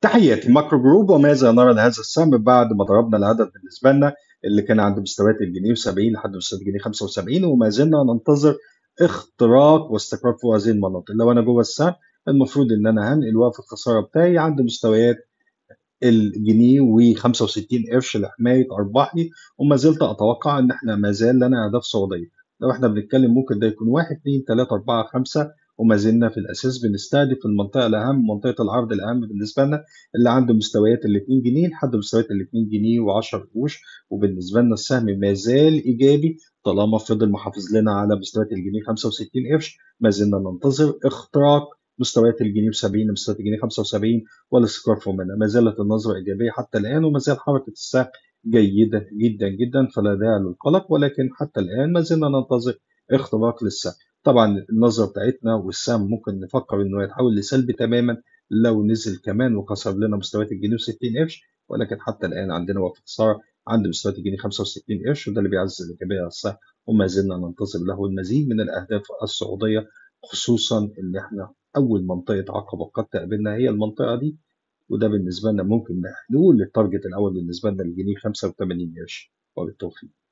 تحياتي ماكرو جروب وماذا نرى لهذا السهم بعد ما ضربنا الهدف بالنسبه لنا اللي كان عند مستويات الجنيه و70 لحد مستويات الجنيه 75 وما زلنا ننتظر اختراق واستقرار في هذه المناطق لو انا جوه السهم المفروض ان انا هنقل وقف الخساره بتاعي عند مستويات الجنيه و65 قرش لحمايه ارباحي وما زلت اتوقع ان احنا ما زال لنا اهداف سعوديه لو احنا بنتكلم ممكن ده يكون 1 2 3 4 5 وما زلنا في الاساس بنستهدف المنطقه الاهم منطقه العرض الاهم بالنسبه لنا اللي عنده مستويات ال 2 جنيه لحد مستويات ال 2 جنيه و10 قروش وبالنسبه لنا السهم ما زال ايجابي طالما فضل محافظ لنا على مستويات الجنيه 65 قرش ما زلنا ننتظر اختراق مستويات الجنيه 70 مستويات الجنيه 75 والاستقرار فوق منها ما زالت النظره ايجابيه حتى الان وما زال حركه السهم جيده جدا جدا فلا داعي للقلق ولكن حتى الان ما زلنا ننتظر اختراق للسهم طبعا النظرة بتاعتنا والسهم ممكن نفكر انه يتحول لسلبي تماما لو نزل كمان وكسر لنا مستويات الجنيه و60 قرش ولكن حتى الآن عندنا وقت خسارة عند مستويات الجنيه 65 قرش وده اللي بيعزز الإيجابية على السهم وما زلنا ننتظر له المزيد من الأهداف السعوديه خصوصا ان احنا أول منطقة عقبة قد تقابلنا هي المنطقة دي وده بالنسبة لنا ممكن بحلول التارجت الأول بالنسبة لنا الجنيه 85 قرش وبالتوفيق.